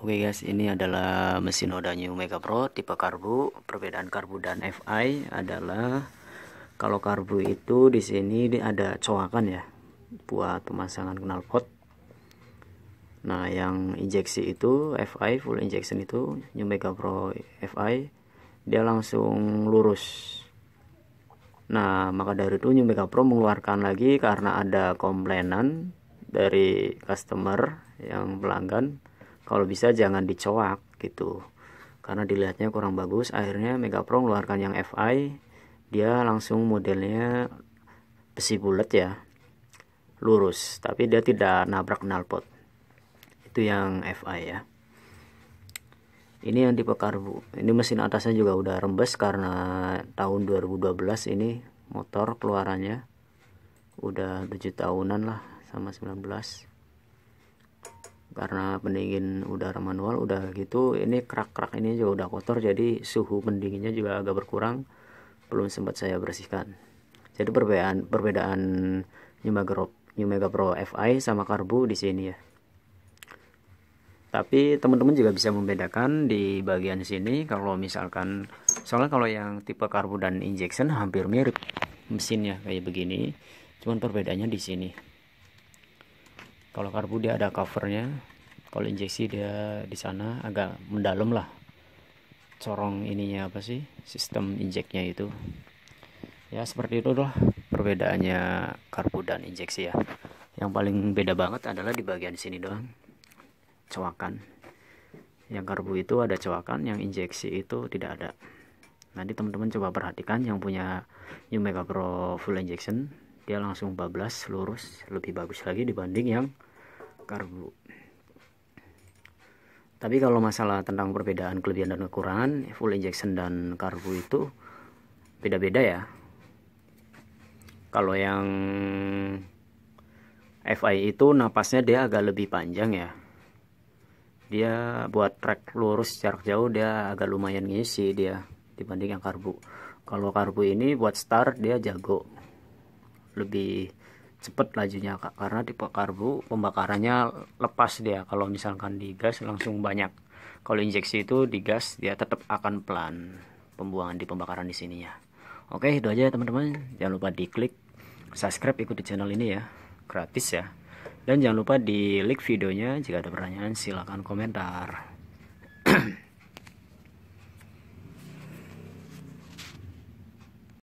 Oke okay guys, ini adalah mesin Honda New Mega Pro tipe karbu. Perbedaan karbu dan FI adalah kalau karbu itu di sini ada coakan ya buat pemasangan knalpot. Nah, yang injeksi itu FI full injection itu New Mega Pro FI dia langsung lurus. Nah, maka dari itu New Mega Pro mengeluarkan lagi karena ada komplainan dari customer yang pelanggan kalau bisa jangan dicoak gitu karena dilihatnya kurang bagus akhirnya Megapro mengeluarkan yang FI dia langsung modelnya besi bulat ya lurus tapi dia tidak nabrak knalpot itu yang FI ya ini yang tipe karbu ini mesin atasnya juga udah rembes karena tahun 2012 ini motor keluarannya udah 7 tahunan lah sama 19 karena pendingin udara manual udah gitu ini kerak-kerak ini juga udah kotor jadi suhu pendinginnya juga agak berkurang belum sempat saya bersihkan jadi perbedaan perbedaan New Mega Pro, New Mega Pro FI sama karbu di sini ya tapi teman-teman juga bisa membedakan di bagian sini kalau misalkan soalnya kalau yang tipe karbu dan injection hampir mirip mesinnya kayak begini cuman perbedaannya di sini kalau karbu dia ada covernya kalau injeksi dia di sana agak mendalam lah corong ininya apa sih sistem injeknya itu ya seperti itu lah perbedaannya karbu dan injeksi ya yang paling beda banget adalah di bagian sini doang cowakan. yang karbu itu ada cowakan, yang injeksi itu tidak ada nanti teman-teman coba perhatikan yang punya New Mega Pro Full Injection dia langsung bablas lurus lebih bagus lagi dibanding yang karbu tapi kalau masalah tentang perbedaan kelebihan dan kekurangan full injection dan karbu itu beda-beda ya kalau yang FI itu napasnya dia agak lebih panjang ya dia buat track lurus jarak jauh dia agak lumayan ngisi dia dibanding yang karbu kalau karbu ini buat start dia jago lebih cepat lajunya kak karena tipe karbu pembakarannya lepas dia kalau misalkan di gas langsung banyak kalau injeksi itu di gas dia tetap akan pelan pembuangan di pembakaran di sininya oke itu aja teman-teman jangan lupa di klik subscribe ikuti channel ini ya gratis ya dan jangan lupa di like videonya jika ada pertanyaan silahkan komentar